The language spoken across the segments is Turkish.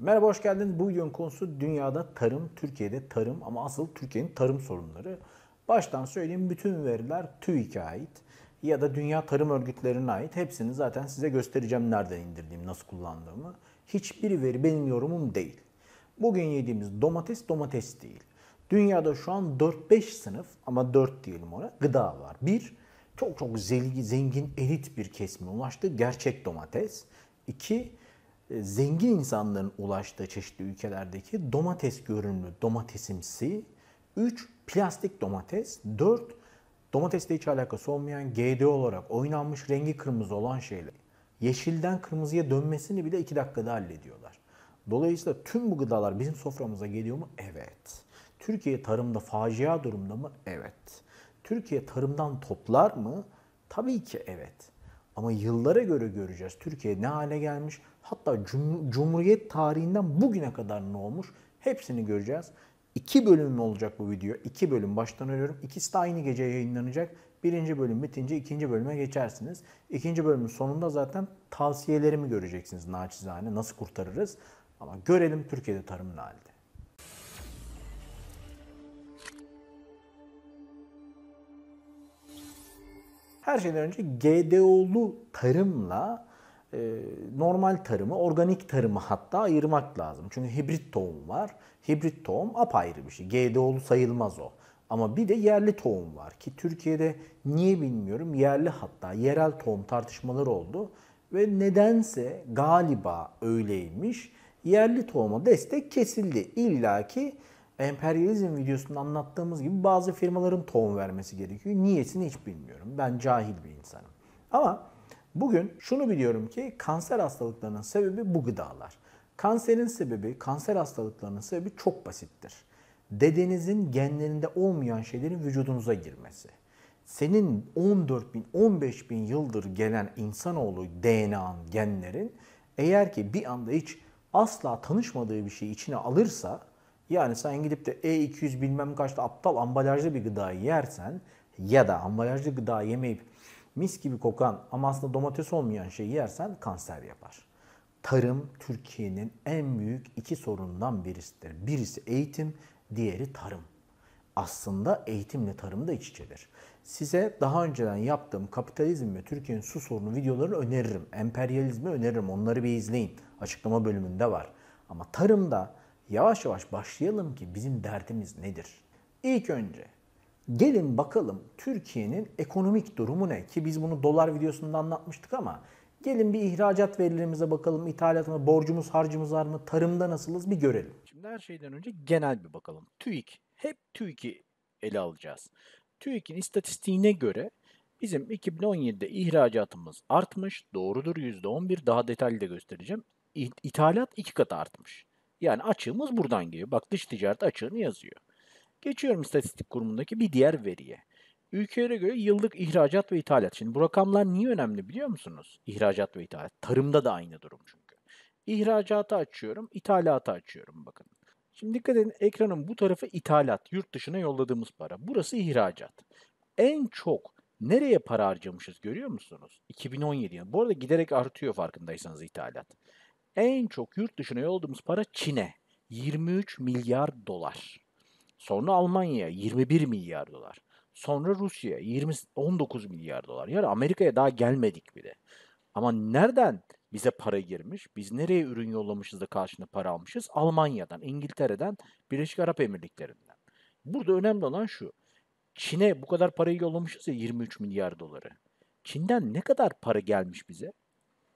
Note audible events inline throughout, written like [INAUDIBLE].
Merhaba hoş geldiniz. Bugün konusu dünyada tarım, Türkiye'de tarım ama asıl Türkiye'nin tarım sorunları. Baştan söyleyeyim bütün veriler TÜİK'e ait ya da Dünya Tarım Örgütlerine ait. Hepsini zaten size göstereceğim nereden indirdiğimi, nasıl kullandığımı. Hiçbir veri benim yorumum değil. Bugün yediğimiz domates domates değil. Dünyada şu an 4-5 sınıf ama 4 diyelim ona gıda var. Bir, çok çok zengin elit bir kesime ulaştı gerçek domates. İki, e, zengin insanların ulaştığı çeşitli ülkelerdeki domates görünümlü domatesimsi, 3 plastik domates, 4 domatesle hiç alakası olmayan GD olarak oynanmış rengi kırmızı olan şeyler. Yeşilden kırmızıya dönmesini bile 2 dakikada hallediyorlar. Dolayısıyla tüm bu gıdalar bizim soframıza geliyor mu? Evet. Türkiye tarımda facia durumda mı? Evet. Türkiye tarımdan toplar mı? Tabii ki evet. Ama yıllara göre göreceğiz Türkiye ne hale gelmiş. Hatta cum Cumhuriyet tarihinden bugüne kadar ne olmuş hepsini göreceğiz. İki bölüm olacak bu video. İki bölüm baştan arıyorum. İkisi de aynı gece yayınlanacak. Birinci bölüm bitince ikinci bölüme geçersiniz. İkinci bölümün sonunda zaten tavsiyelerimi göreceksiniz naçizane. Nasıl kurtarırız? Ama görelim Türkiye'de tarım ne halde. Her şeyden önce GDO'lu tarımla e, normal tarımı, organik tarımı hatta ayırmak lazım. Çünkü hibrit tohum var. Hibrit tohum apayrı bir şey. GDO'lu sayılmaz o. Ama bir de yerli tohum var ki Türkiye'de niye bilmiyorum yerli hatta yerel tohum tartışmaları oldu. Ve nedense galiba öyleymiş yerli tohuma destek kesildi. İlla ki emperyalizm videosunda anlattığımız gibi bazı firmaların tohum vermesi gerekiyor. Niyetini hiç bilmiyorum. Ben cahil bir insanım. Ama bugün şunu biliyorum ki kanser hastalıklarının sebebi bu gıdalar. Kanserin sebebi, kanser hastalıklarının sebebi çok basittir. Dedenizin genlerinde olmayan şeylerin vücudunuza girmesi. Senin 14 bin, 15 bin yıldır gelen insanoğlu DNA'nın, genlerin eğer ki bir anda hiç asla tanışmadığı bir şeyi içine alırsa yani sen gidip de E200 bilmem kaçta aptal ambalajlı bir gıdayı yersen ya da ambalajlı gıda yemeyip mis gibi kokan ama aslında domates olmayan şeyi yersen kanser yapar. Tarım Türkiye'nin en büyük iki sorunundan birisidir. Birisi eğitim, diğeri tarım. Aslında eğitimle tarım da iç içedir. Size daha önceden yaptığım kapitalizm ve Türkiye'nin su sorunu videolarını öneririm. Emperyalizmi öneririm. Onları bir izleyin. Açıklama bölümünde var. Ama tarımda yavaş yavaş başlayalım ki bizim derdimiz nedir? İlk önce gelin bakalım Türkiye'nin ekonomik durumu ne? Ki biz bunu dolar videosunda anlatmıştık ama gelin bir ihracat verilerimize bakalım. İthalat borcumuz, harcımız var mı, tarımda nasılız bir görelim. Şimdi her şeyden önce genel bir bakalım. TÜİK, hep TÜİK'i ele alacağız. TÜİK'in istatistiğine göre bizim 2017'de ihracatımız artmış. Doğrudur %11 daha detaylı da göstereceğim. İthalat iki kat artmış. Yani açığımız buradan geliyor. Bak dış ticaret açığını yazıyor. Geçiyorum istatistik kurumundaki bir diğer veriye. Ülkelere göre yıllık ihracat ve ithalat. Şimdi bu rakamlar niye önemli biliyor musunuz? İhracat ve ithalat. Tarımda da aynı durum çünkü. İhracatı açıyorum, ithalatı açıyorum bakın. Şimdi dikkat edin ekranın bu tarafı ithalat, yurt dışına yolladığımız para. Burası ihracat. En çok nereye para harcamışız görüyor musunuz? 2017 yılı. Bu arada giderek artıyor farkındaysanız ithalat. En çok yurt dışına yolladığımız para Çin'e 23 milyar dolar. Sonra Almanya'ya 21 milyar dolar. Sonra Rusya'ya 20 19 milyar dolar. Yani Amerika'ya daha gelmedik bile. Ama nereden bize para girmiş? Biz nereye ürün yollamışız da karşına para almışız? Almanya'dan, İngiltere'den, Birleşik Arap Emirlikleri'nden. Burada önemli olan şu. Çin'e bu kadar parayı yollamışız ya 23 milyar doları. Çin'den ne kadar para gelmiş bize?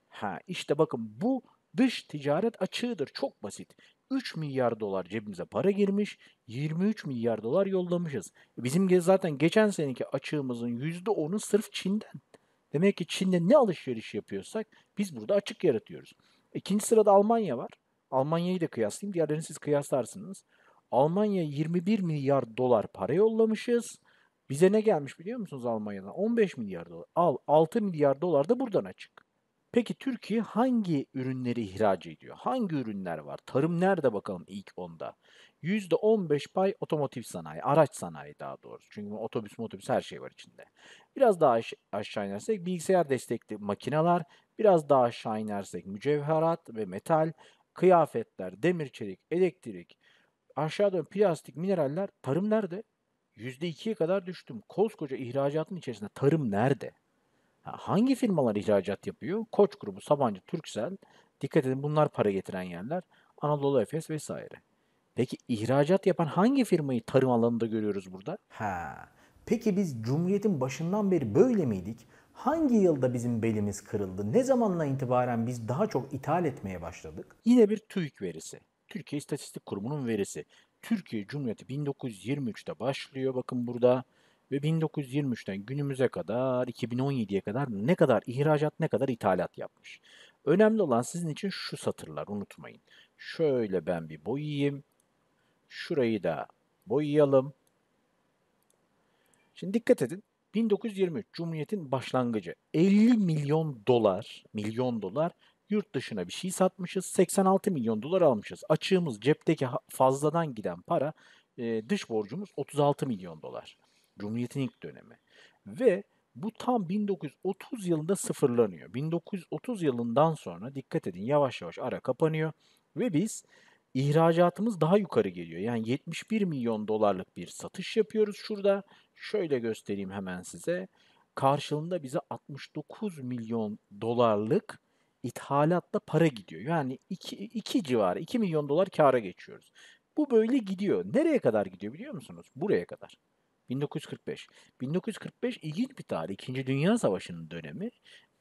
Ha işte bakın bu Dış ticaret açığıdır. Çok basit. 3 milyar dolar cebimize para girmiş, 23 milyar dolar yollamışız. E, bizim zaten geçen seneki açığımızın %10'u sırf Çin'den. Demek ki Çin'de ne alışveriş yapıyorsak biz burada açık yaratıyoruz. İkinci sırada Almanya var. Almanya'yı da kıyaslayayım. Diğerlerini siz kıyaslarsınız. Almanya 21 milyar dolar para yollamışız. Bize ne gelmiş biliyor musunuz Almanya'dan? 15 milyar dolar. Al 6 milyar dolar da buradan açık. Peki Türkiye hangi ürünleri ihraç ediyor? Hangi ürünler var? Tarım nerede bakalım ilk onda? %15 pay otomotiv sanayi, araç sanayi daha doğrusu. Çünkü otobüs, otobüs her şey var içinde. Biraz daha aş- aşağı inersek bilgisayar destekli makineler, biraz daha aşağı inersek mücevherat ve metal, kıyafetler, demir çelik, elektrik, aşağıda dön plastik, mineraller, tarım nerede? %2'ye kadar düştüm. Koskoca ihracatın içerisinde tarım nerede? Hangi firmalar ihracat yapıyor? Koç grubu, Sabancı, Türksel. Dikkat edin bunlar para getiren yerler. Anadolu Efes vesaire. Peki ihracat yapan hangi firmayı tarım alanında görüyoruz burada? Ha. Peki biz Cumhuriyet'in başından beri böyle miydik? Hangi yılda bizim belimiz kırıldı? Ne zamanla itibaren biz daha çok ithal etmeye başladık? Yine bir TÜİK verisi. Türkiye İstatistik Kurumu'nun verisi. Türkiye Cumhuriyeti 1923'te başlıyor. Bakın burada ve 1923'ten günümüze kadar 2017'ye kadar ne kadar ihracat ne kadar ithalat yapmış. Önemli olan sizin için şu satırlar unutmayın. Şöyle ben bir boyayayım. Şurayı da boyayalım. Şimdi dikkat edin. 1923 Cumhuriyet'in başlangıcı. 50 milyon dolar, milyon dolar yurt dışına bir şey satmışız. 86 milyon dolar almışız. Açığımız cepteki fazladan giden para, dış borcumuz 36 milyon dolar. Cumhuriyet'in ilk dönemi. Ve bu tam 1930 yılında sıfırlanıyor. 1930 yılından sonra dikkat edin yavaş yavaş ara kapanıyor ve biz ihracatımız daha yukarı geliyor. Yani 71 milyon dolarlık bir satış yapıyoruz şurada. Şöyle göstereyim hemen size. Karşılığında bize 69 milyon dolarlık ithalatta para gidiyor. Yani 2, civarı 2 milyon dolar kâra geçiyoruz. Bu böyle gidiyor. Nereye kadar gidiyor biliyor musunuz? Buraya kadar. 1945. 1945 ilginç bir tarih. İkinci Dünya Savaşı'nın dönemi.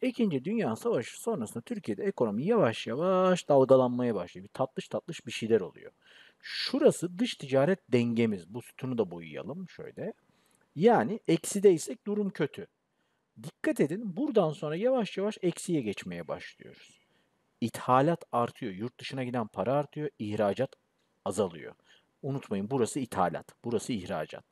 İkinci Dünya Savaşı sonrasında Türkiye'de ekonomi yavaş yavaş dalgalanmaya başlıyor. Bir tatlış tatlış bir şeyler oluyor. Şurası dış ticaret dengemiz. Bu sütunu da boyayalım şöyle. Yani eksideysek durum kötü. Dikkat edin buradan sonra yavaş yavaş eksiye geçmeye başlıyoruz. İthalat artıyor. Yurt dışına giden para artıyor. ihracat azalıyor. Unutmayın burası ithalat, burası ihracat.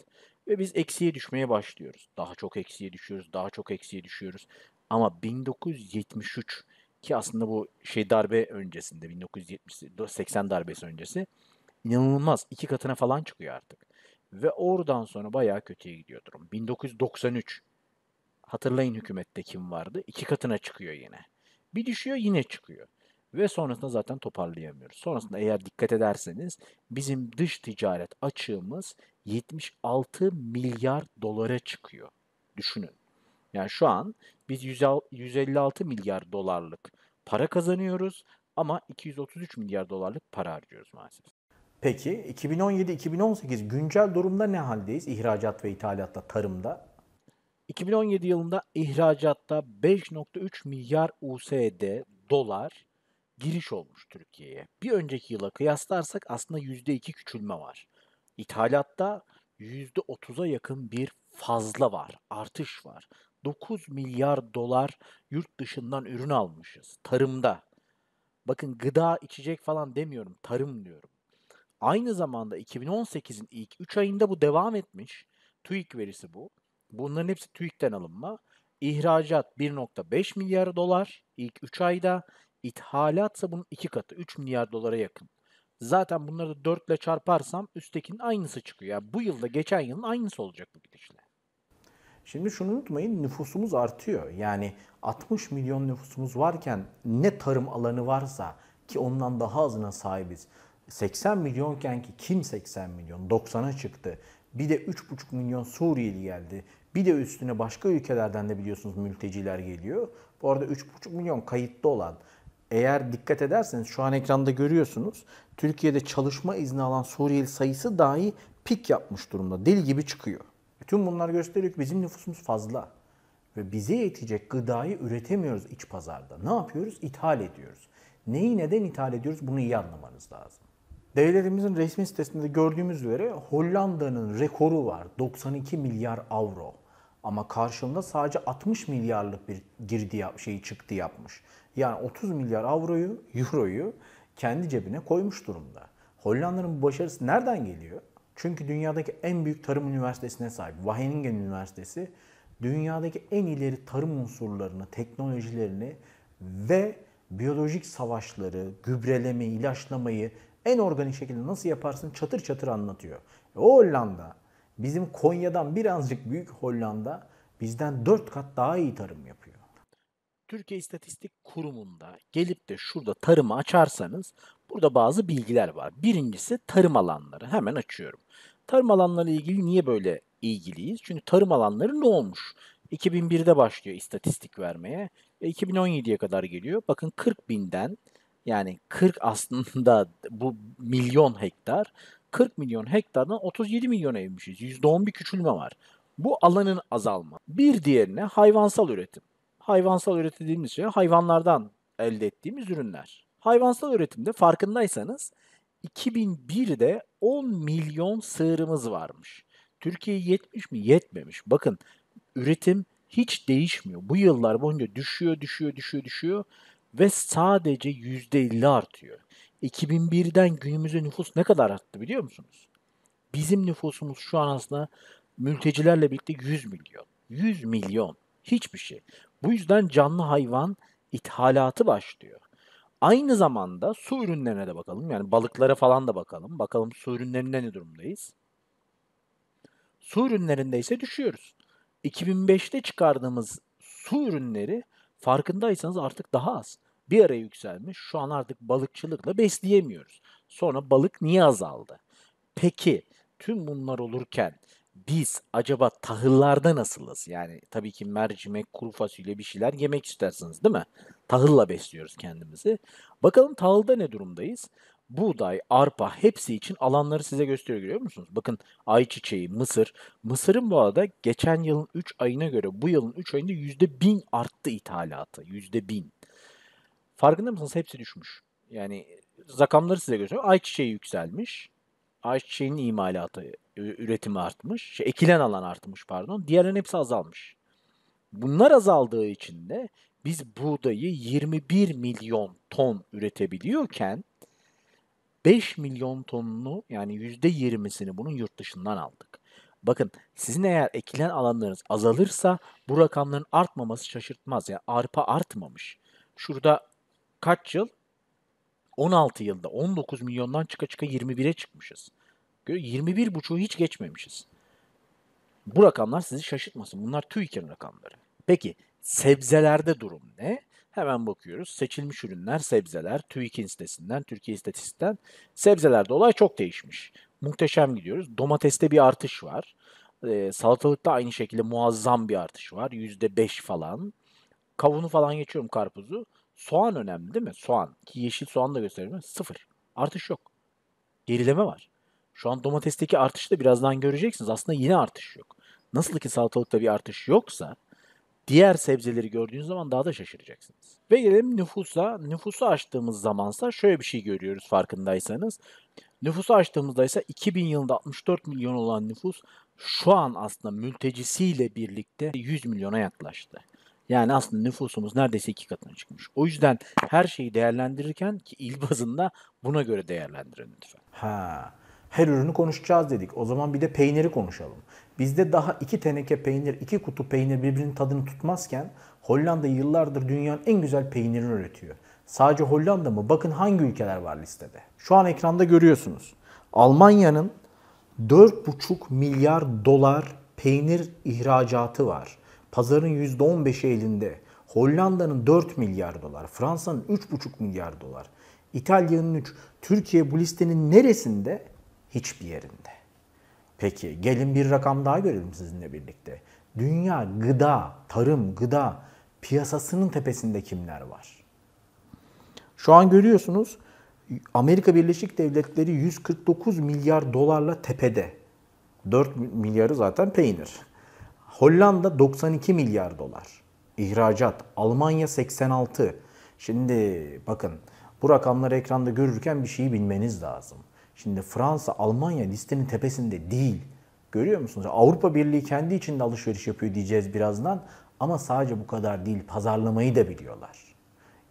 Ve biz eksiye düşmeye başlıyoruz. Daha çok eksiye düşüyoruz, daha çok eksiye düşüyoruz. Ama 1973 ki aslında bu şey darbe öncesinde 1970 80 darbesi öncesi inanılmaz iki katına falan çıkıyor artık. Ve oradan sonra bayağı kötüye gidiyor durum. 1993 hatırlayın hükümette kim vardı? İki katına çıkıyor yine. Bir düşüyor yine çıkıyor. Ve sonrasında zaten toparlayamıyoruz. Sonrasında eğer dikkat ederseniz bizim dış ticaret açığımız 76 milyar dolara çıkıyor. Düşünün. Yani şu an biz 156 milyar dolarlık para kazanıyoruz ama 233 milyar dolarlık para harcıyoruz maalesef. Peki 2017-2018 güncel durumda ne haldeyiz ihracat ve ithalatta, tarımda? 2017 yılında ihracatta 5.3 milyar USD dolar giriş olmuş Türkiye'ye. Bir önceki yıla kıyaslarsak aslında %2 küçülme var. İthalatta %30'a yakın bir fazla var, artış var. 9 milyar dolar yurt dışından ürün almışız tarımda. Bakın gıda, içecek falan demiyorum, tarım diyorum. Aynı zamanda 2018'in ilk 3 ayında bu devam etmiş. TÜİK verisi bu. Bunların hepsi TÜİK'ten alınma. İhracat 1.5 milyar dolar ilk 3 ayda. İthalat bunun 2 katı 3 milyar dolara yakın. Zaten bunları da 4 ile çarparsam üsttekinin aynısı çıkıyor. Yani bu yılda geçen yılın aynısı olacak bu gidişle. Şimdi şunu unutmayın nüfusumuz artıyor. Yani 60 milyon nüfusumuz varken ne tarım alanı varsa ki ondan daha azına sahibiz. 80 milyonken ki kim 80 milyon? 90'a çıktı. Bir de 3,5 milyon Suriyeli geldi. Bir de üstüne başka ülkelerden de biliyorsunuz mülteciler geliyor. Bu arada 3,5 milyon kayıtlı olan eğer dikkat ederseniz şu an ekranda görüyorsunuz. Türkiye'de çalışma izni alan Suriyeli sayısı dahi pik yapmış durumda. deli gibi çıkıyor. Tüm bunlar gösteriyor ki bizim nüfusumuz fazla. Ve bize yetecek gıdayı üretemiyoruz iç pazarda. Ne yapıyoruz? İthal ediyoruz. Neyi neden ithal ediyoruz bunu iyi anlamanız lazım. Devletimizin resmi sitesinde gördüğümüz üzere Hollanda'nın rekoru var. 92 milyar avro. Ama karşılığında sadece 60 milyarlık bir girdi yap, şeyi çıktı yapmış. Yani 30 milyar avroyu, euroyu kendi cebine koymuş durumda. Hollanda'nın bu başarısı nereden geliyor? Çünkü dünyadaki en büyük tarım üniversitesine sahip Wageningen Üniversitesi dünyadaki en ileri tarım unsurlarını, teknolojilerini ve biyolojik savaşları, gübrelemeyi, ilaçlamayı en organik şekilde nasıl yaparsın çatır çatır anlatıyor. E, o Hollanda, bizim Konya'dan birazcık büyük Hollanda bizden 4 kat daha iyi tarım yapıyor. Türkiye İstatistik Kurumu'nda gelip de şurada tarımı açarsanız burada bazı bilgiler var. Birincisi tarım alanları. Hemen açıyorum. Tarım alanları ilgili niye böyle ilgiliyiz? Çünkü tarım alanları ne olmuş? 2001'de başlıyor istatistik vermeye ve 2017'ye kadar geliyor. Bakın 40 binden yani 40 aslında bu milyon hektar 40 milyon hektardan 37 milyon evmişiz. %10 bir küçülme var. Bu alanın azalma. Bir diğerine hayvansal üretim hayvansal üretildiğimiz şey hayvanlardan elde ettiğimiz ürünler. Hayvansal üretimde farkındaysanız 2001'de 10 milyon sığırımız varmış. Türkiye yetmiş mi? Yetmemiş. Bakın üretim hiç değişmiyor. Bu yıllar boyunca düşüyor, düşüyor, düşüyor, düşüyor ve sadece %50 artıyor. 2001'den günümüze nüfus ne kadar arttı biliyor musunuz? Bizim nüfusumuz şu an aslında mültecilerle birlikte 100 milyon. 100 milyon. Hiçbir şey. Bu yüzden canlı hayvan ithalatı başlıyor. Aynı zamanda su ürünlerine de bakalım. Yani balıklara falan da bakalım. Bakalım su ürünlerinde ne durumdayız? Su ürünlerinde ise düşüyoruz. 2005'te çıkardığımız su ürünleri farkındaysanız artık daha az. Bir ara yükselmiş. Şu an artık balıkçılıkla besleyemiyoruz. Sonra balık niye azaldı? Peki tüm bunlar olurken biz acaba tahıllarda nasılız? Yani tabii ki mercimek, kuru fasulye bir şeyler yemek istersiniz değil mi? Tahılla besliyoruz kendimizi. Bakalım tahılda ne durumdayız? Buğday, arpa hepsi için alanları size gösteriyor görüyor musunuz? Bakın ayçiçeği, mısır. Mısırın bu arada geçen yılın 3 ayına göre bu yılın 3 ayında %1000 arttı ithalatı. %1000. Farkında mısınız? Hepsi düşmüş. Yani rakamları size gösteriyor. Ayçiçeği yükselmiş. Ayçiçeğin imalatı üretimi artmış. Şey, ekilen alan artmış pardon. Diğerlerin hepsi azalmış. Bunlar azaldığı için de biz buğdayı 21 milyon ton üretebiliyorken 5 milyon tonunu yani %20'sini bunun yurt dışından aldık. Bakın sizin eğer ekilen alanlarınız azalırsa bu rakamların artmaması şaşırtmaz. Yani arpa artmamış. Şurada kaç yıl? 16 yılda 19 milyondan çıka çıka 21'e çıkmışız gerekiyor. 21.5'u hiç geçmemişiz. Bu rakamlar sizi şaşırtmasın. Bunlar TÜİK'in rakamları. Peki sebzelerde durum ne? Hemen bakıyoruz. Seçilmiş ürünler, sebzeler, TÜİK'in sitesinden, Türkiye İstatistik'ten. Sebzelerde olay çok değişmiş. Muhteşem gidiyoruz. Domateste bir artış var. E, salatalıkta aynı şekilde muazzam bir artış var. %5 falan. Kavunu falan geçiyorum karpuzu. Soğan önemli değil mi? Soğan. Ki yeşil soğan da gösteriyor. Sıfır. Artış yok. Gerileme var. Şu an domatesteki artışı da birazdan göreceksiniz. Aslında yine artış yok. Nasıl ki salatalıkta bir artış yoksa diğer sebzeleri gördüğünüz zaman daha da şaşıracaksınız. Ve gelelim nüfusa. Nüfusu açtığımız zamansa şöyle bir şey görüyoruz farkındaysanız. Nüfusu açtığımızda ise 2000 yılında 64 milyon olan nüfus şu an aslında mültecisiyle birlikte 100 milyona yaklaştı. Yani aslında nüfusumuz neredeyse iki katına çıkmış. O yüzden her şeyi değerlendirirken ki il bazında buna göre değerlendirin lütfen. Ha. Her ürünü konuşacağız dedik. O zaman bir de peyniri konuşalım. Bizde daha iki teneke peynir, iki kutu peynir birbirinin tadını tutmazken Hollanda yıllardır dünyanın en güzel peynirini üretiyor. Sadece Hollanda mı? Bakın hangi ülkeler var listede. Şu an ekranda görüyorsunuz. Almanya'nın 4,5 milyar dolar peynir ihracatı var. Pazarın %15'i elinde. Hollanda'nın 4 milyar dolar, Fransa'nın 3,5 milyar dolar, İtalya'nın 3. Türkiye bu listenin neresinde? Hiçbir yerinde. Peki gelin bir rakam daha görelim sizinle birlikte. Dünya gıda, tarım, gıda piyasasının tepesinde kimler var? Şu an görüyorsunuz Amerika Birleşik Devletleri 149 milyar dolarla tepede. 4 milyarı zaten peynir. Hollanda 92 milyar dolar. İhracat. Almanya 86. Şimdi bakın bu rakamları ekranda görürken bir şeyi bilmeniz lazım. Şimdi Fransa, Almanya listenin tepesinde değil. Görüyor musunuz? Avrupa Birliği kendi içinde alışveriş yapıyor diyeceğiz birazdan. Ama sadece bu kadar değil. Pazarlamayı da biliyorlar.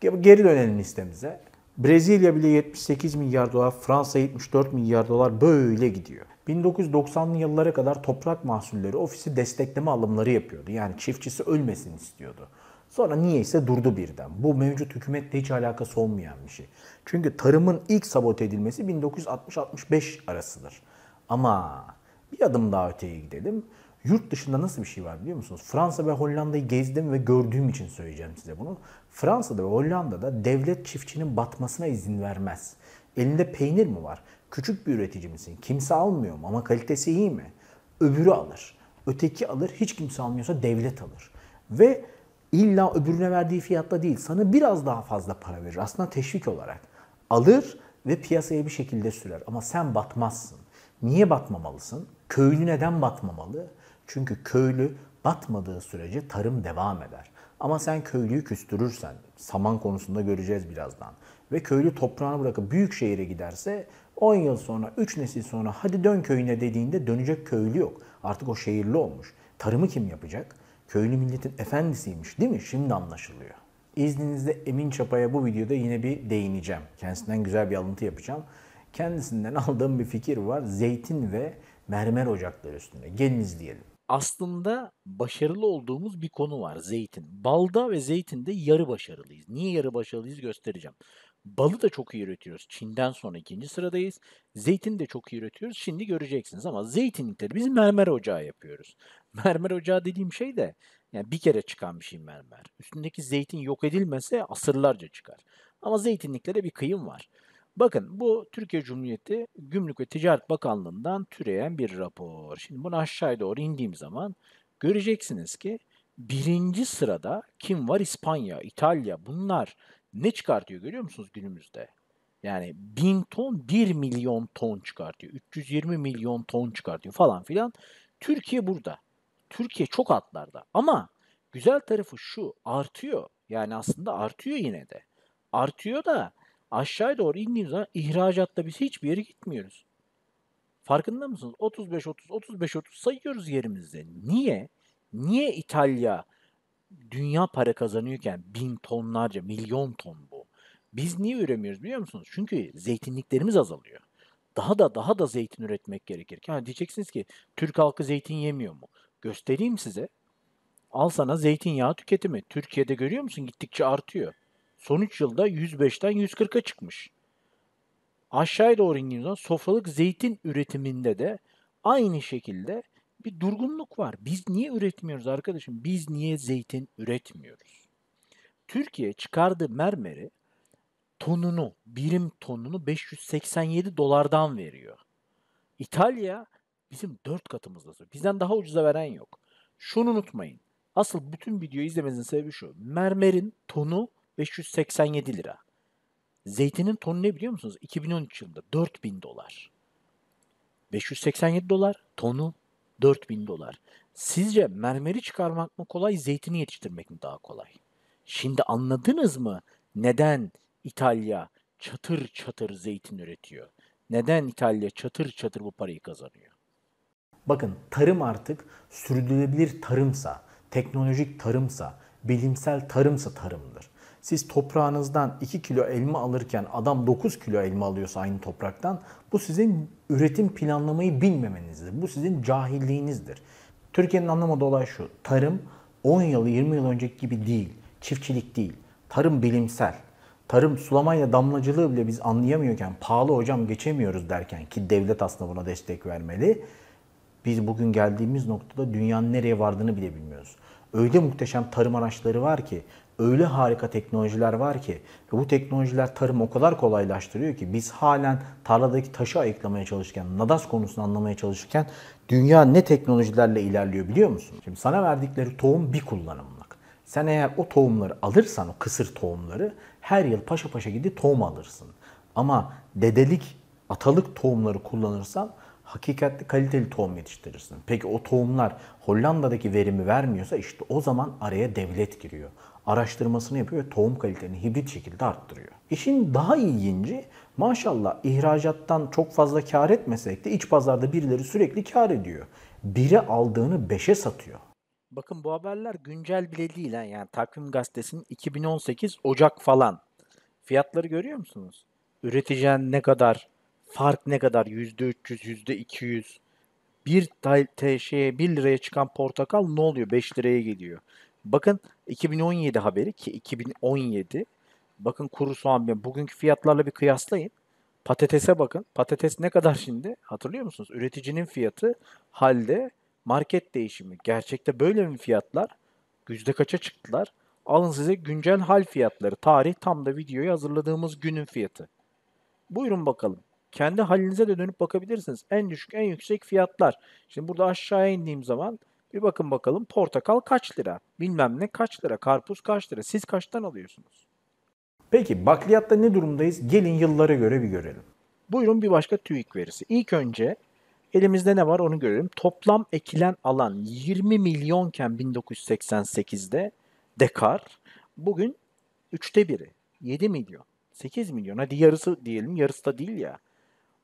Geri dönelim listemize. Brezilya bile 78 milyar dolar, Fransa 74 milyar dolar böyle gidiyor. 1990'lı yıllara kadar toprak mahsulleri ofisi destekleme alımları yapıyordu. Yani çiftçisi ölmesin istiyordu. Sonra niyeyse durdu birden. Bu mevcut hükümetle hiç alakası olmayan bir şey. Çünkü tarımın ilk sabote edilmesi 1960-65 arasıdır. Ama bir adım daha öteye gidelim. Yurt dışında nasıl bir şey var biliyor musunuz? Fransa ve Hollanda'yı gezdim ve gördüğüm için söyleyeceğim size bunu. Fransa'da ve Hollanda'da devlet çiftçinin batmasına izin vermez. Elinde peynir mi var? Küçük bir üretici misin? Kimse almıyor mu? Ama kalitesi iyi mi? Öbürü alır. Öteki alır. Hiç kimse almıyorsa devlet alır. Ve illa öbürüne verdiği fiyatta değil. Sana biraz daha fazla para verir. Aslında teşvik olarak alır ve piyasaya bir şekilde sürer. Ama sen batmazsın. Niye batmamalısın? Köylü neden batmamalı? Çünkü köylü batmadığı sürece tarım devam eder. Ama sen köylüyü küstürürsen, saman konusunda göreceğiz birazdan. Ve köylü toprağını bırakıp büyük şehire giderse 10 yıl sonra, 3 nesil sonra hadi dön köyüne dediğinde dönecek köylü yok. Artık o şehirli olmuş. Tarımı kim yapacak? Köylü milletin efendisiymiş değil mi? Şimdi anlaşılıyor. İzninizle Emin Çapa'ya bu videoda yine bir değineceğim. Kendisinden güzel bir alıntı yapacağım. Kendisinden [LAUGHS] aldığım bir fikir var. Zeytin ve mermer ocakları üstünde. Geliniz diyelim. Aslında başarılı olduğumuz bir konu var zeytin. Balda ve zeytinde yarı başarılıyız. Niye yarı başarılıyız göstereceğim. Balı da çok iyi üretiyoruz. Çin'den sonra ikinci sıradayız. Zeytin de çok iyi üretiyoruz. Şimdi göreceksiniz ama zeytinlikleri biz mermer ocağı yapıyoruz. Mermer ocağı dediğim şey de yani bir kere çıkan bir şey mermer. Üstündeki zeytin yok edilmese asırlarca çıkar. Ama zeytinliklere bir kıyım var. Bakın bu Türkiye Cumhuriyeti Gümrük ve Ticaret Bakanlığı'ndan türeyen bir rapor. Şimdi bunu aşağıya doğru indiğim zaman göreceksiniz ki birinci sırada kim var? İspanya, İtalya bunlar ne çıkartıyor görüyor musunuz günümüzde? Yani bin ton bir milyon ton çıkartıyor. 320 milyon ton çıkartıyor falan filan. Türkiye burada. Türkiye çok altlarda. Ama güzel tarafı şu artıyor. Yani aslında artıyor yine de. Artıyor da aşağıya doğru indiğimiz zaman ihracatta biz hiçbir yere gitmiyoruz. Farkında mısınız? 35-30, 35-30 sayıyoruz yerimizde. Niye? Niye İtalya dünya para kazanıyorken bin tonlarca, milyon ton bu. Biz niye üremiyoruz biliyor musunuz? Çünkü zeytinliklerimiz azalıyor. Daha da daha da zeytin üretmek gerekir. Ha, diyeceksiniz ki Türk halkı zeytin yemiyor mu? Göstereyim size. Al sana zeytinyağı tüketimi. Türkiye'de görüyor musun gittikçe artıyor. Son 3 yılda 105'ten 140'a çıkmış. Aşağıya doğru indiğimiz zaman sofralık zeytin üretiminde de aynı şekilde bir durgunluk var. Biz niye üretmiyoruz arkadaşım? Biz niye zeytin üretmiyoruz? Türkiye çıkardığı mermeri tonunu, birim tonunu 587 dolardan veriyor. İtalya Bizim dört katımızda satıyor. Bizden daha ucuza veren yok. Şunu unutmayın. Asıl bütün videoyu izlemenizin sebebi şu. Mermerin tonu 587 lira. Zeytinin tonu ne biliyor musunuz? 2013 yılında 4000 dolar. 587 dolar, tonu 4000 dolar. Sizce mermeri çıkarmak mı kolay, zeytini yetiştirmek mi daha kolay? Şimdi anladınız mı neden İtalya çatır çatır zeytin üretiyor? Neden İtalya çatır çatır bu parayı kazanıyor? Bakın tarım artık sürdürülebilir tarımsa, teknolojik tarımsa, bilimsel tarımsa tarımdır. Siz toprağınızdan 2 kilo elma alırken adam 9 kilo elma alıyorsa aynı topraktan bu sizin üretim planlamayı bilmemenizdir. Bu sizin cahilliğinizdir. Türkiye'nin anlamadığı olay şu. Tarım 10 yıl 20 yıl önceki gibi değil. Çiftçilik değil. Tarım bilimsel. Tarım sulamayla damlacılığı bile biz anlayamıyorken pahalı hocam geçemiyoruz derken ki devlet aslında buna destek vermeli biz bugün geldiğimiz noktada dünyanın nereye vardığını bile bilmiyoruz. Öyle muhteşem tarım araçları var ki, öyle harika teknolojiler var ki ve bu teknolojiler tarım o kadar kolaylaştırıyor ki biz halen tarladaki taşı ayıklamaya çalışırken, nadas konusunu anlamaya çalışırken dünya ne teknolojilerle ilerliyor biliyor musun? Şimdi sana verdikleri tohum bir kullanımlık. Sen eğer o tohumları alırsan, o kısır tohumları her yıl paşa paşa gidip tohum alırsın. Ama dedelik, atalık tohumları kullanırsan hakikatli kaliteli tohum yetiştirirsin. Peki o tohumlar Hollanda'daki verimi vermiyorsa işte o zaman araya devlet giriyor. Araştırmasını yapıyor ve tohum kalitelerini hibrit şekilde arttırıyor. İşin daha ilginci maşallah ihracattan çok fazla kar etmesek de iç pazarda birileri sürekli kar ediyor. biri aldığını beşe satıyor. Bakın bu haberler güncel bile değil. Ha. Yani Takvim Gazetesi'nin 2018 Ocak falan. Fiyatları görüyor musunuz? Üreteceğin ne kadar fark ne kadar? yüzde %300, yüzde %200. Bir şeye bir liraya çıkan portakal ne oluyor? 5 liraya geliyor. Bakın 2017 haberi ki 2017 bakın kuru soğan bugünkü fiyatlarla bir kıyaslayın. Patatese bakın. Patates ne kadar şimdi? Hatırlıyor musunuz? Üreticinin fiyatı halde market değişimi. Gerçekte böyle mi fiyatlar? Yüzde kaça çıktılar? Alın size güncel hal fiyatları. Tarih tam da videoyu hazırladığımız günün fiyatı. Buyurun bakalım kendi halinize de dönüp bakabilirsiniz. En düşük, en yüksek fiyatlar. Şimdi burada aşağıya indiğim zaman bir bakın bakalım portakal kaç lira? Bilmem ne kaç lira? Karpuz kaç lira? Siz kaçtan alıyorsunuz? Peki bakliyatta ne durumdayız? Gelin yıllara göre bir görelim. Buyurun bir başka TÜİK verisi. İlk önce elimizde ne var onu görelim. Toplam ekilen alan 20 milyonken 1988'de dekar bugün 3'te biri 7 milyon. 8 milyon hadi yarısı diyelim yarısı da değil ya.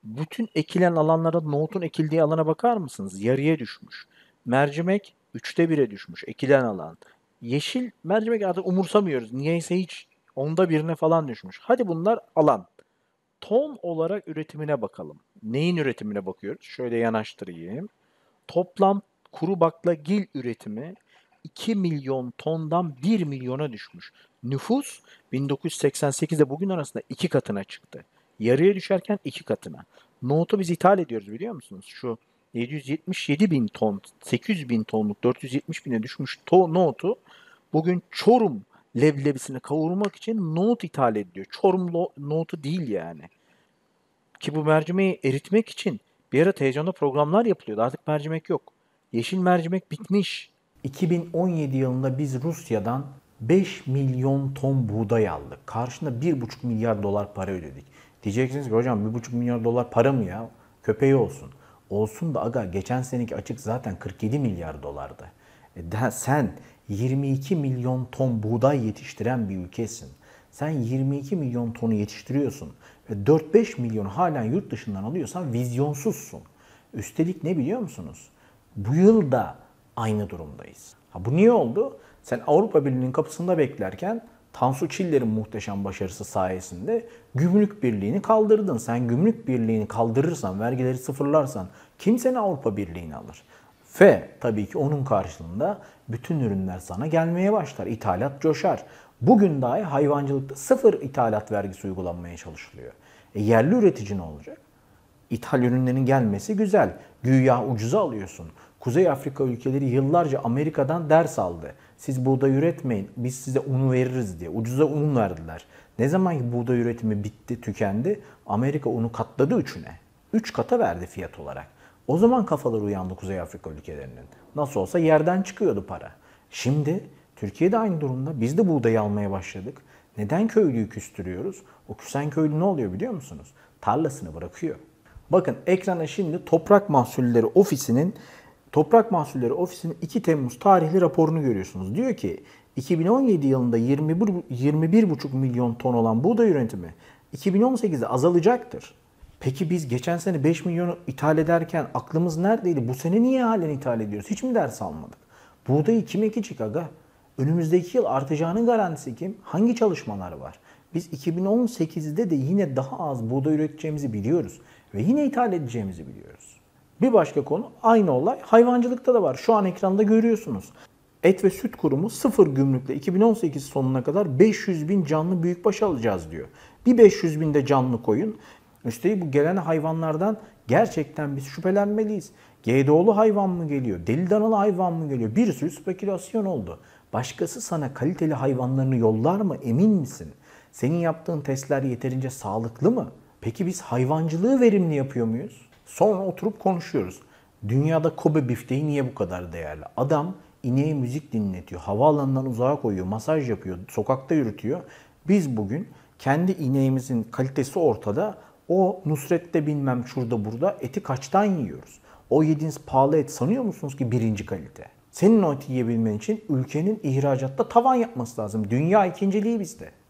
Bütün ekilen alanlara, nohutun ekildiği alana bakar mısınız? Yarıya düşmüş. Mercimek üçte bire düşmüş ekilen alan. Yeşil mercimek artık umursamıyoruz. Niyeyse hiç onda birine falan düşmüş. Hadi bunlar alan. Ton olarak üretimine bakalım. Neyin üretimine bakıyoruz? Şöyle yanaştırayım. Toplam kuru baklagil üretimi 2 milyon tondan 1 milyona düşmüş. Nüfus 1988'de bugün arasında iki katına çıktı. Yarıya düşerken iki katına. Nohutu biz ithal ediyoruz biliyor musunuz? Şu 777 bin ton, 800 bin tonluk 470 bine düşmüş to nohutu bugün Çorum leblebisini kavurmak için nohut ithal ediyor. Çorum nohutu değil yani. Ki bu mercimeği eritmek için bir ara televizyonda programlar yapılıyordu. Artık mercimek yok. Yeşil mercimek bitmiş. 2017 yılında biz Rusya'dan 5 milyon ton buğday aldık. Karşında 1,5 milyar dolar para ödedik. Diyeceksiniz ki hocam 1,5 milyar dolar para mı ya? Köpeği olsun. Olsun da aga geçen seneki açık zaten 47 milyar dolardı. E sen 22 milyon ton buğday yetiştiren bir ülkesin. Sen 22 milyon tonu yetiştiriyorsun. ve 4-5 milyon halen yurt dışından alıyorsan vizyonsuzsun. Üstelik ne biliyor musunuz? Bu yıl da aynı durumdayız. Ha bu niye oldu? Sen Avrupa Birliği'nin kapısında beklerken Tansu Çiller'in muhteşem başarısı sayesinde gümrük birliğini kaldırdın. Sen gümrük birliğini kaldırırsan, vergileri sıfırlarsan kim seni Avrupa Birliği'ni alır? Ve tabii ki onun karşılığında bütün ürünler sana gelmeye başlar. İthalat coşar. Bugün dahi hayvancılıkta sıfır ithalat vergisi uygulanmaya çalışılıyor. E yerli üretici ne olacak? İthal ürünlerin gelmesi güzel. Güya ucuza alıyorsun. Kuzey Afrika ülkeleri yıllarca Amerika'dan ders aldı. Siz buğday üretmeyin, biz size unu veririz diye. Ucuza un verdiler. Ne zaman ki buğday üretimi bitti, tükendi, Amerika unu katladı üçüne. Üç kata verdi fiyat olarak. O zaman kafalar uyandı Kuzey Afrika ülkelerinin. Nasıl olsa yerden çıkıyordu para. Şimdi Türkiye de aynı durumda. Biz de buğdayı almaya başladık. Neden köylüyü küstürüyoruz? O küsen köylü ne oluyor biliyor musunuz? Tarlasını bırakıyor. Bakın ekrana şimdi Toprak Mahsulleri Ofisi'nin Toprak Mahsulleri Ofisi'nin 2 Temmuz tarihli raporunu görüyorsunuz. Diyor ki 2017 yılında 21 21,5 milyon ton olan buğday üretimi 2018'de azalacaktır. Peki biz geçen sene 5 milyonu ithal ederken aklımız neredeydi? Bu sene niye halen ithal ediyoruz? Hiç mi ders almadık? Buğdayı kim ekecek aga? Önümüzdeki yıl artacağının garantisi kim? Hangi çalışmalar var? Biz 2018'de de yine daha az buğday üreteceğimizi biliyoruz ve yine ithal edeceğimizi biliyoruz. Bir başka konu aynı olay hayvancılıkta da var. Şu an ekranda görüyorsunuz. Et ve Süt Kurumu sıfır gümrükle 2018 sonuna kadar 500 bin canlı büyükbaş alacağız diyor. Bir 500 bin de canlı koyun. Üstelik bu gelen hayvanlardan gerçekten biz şüphelenmeliyiz. GDO'lu hayvan mı geliyor? Deli danalı hayvan mı geliyor? Bir sürü spekülasyon oldu. Başkası sana kaliteli hayvanlarını yollar mı? Emin misin? Senin yaptığın testler yeterince sağlıklı mı? Peki biz hayvancılığı verimli yapıyor muyuz? Sonra oturup konuşuyoruz. Dünyada Kobe bifteği niye bu kadar değerli? Adam ineğe müzik dinletiyor, havaalanından uzağa koyuyor, masaj yapıyor, sokakta yürütüyor. Biz bugün kendi ineğimizin kalitesi ortada. O Nusret'te bilmem şurada burada eti kaçtan yiyoruz? O yediğiniz pahalı et sanıyor musunuz ki birinci kalite? Senin o eti yiyebilmen için ülkenin ihracatta tavan yapması lazım. Dünya ikinciliği bizde.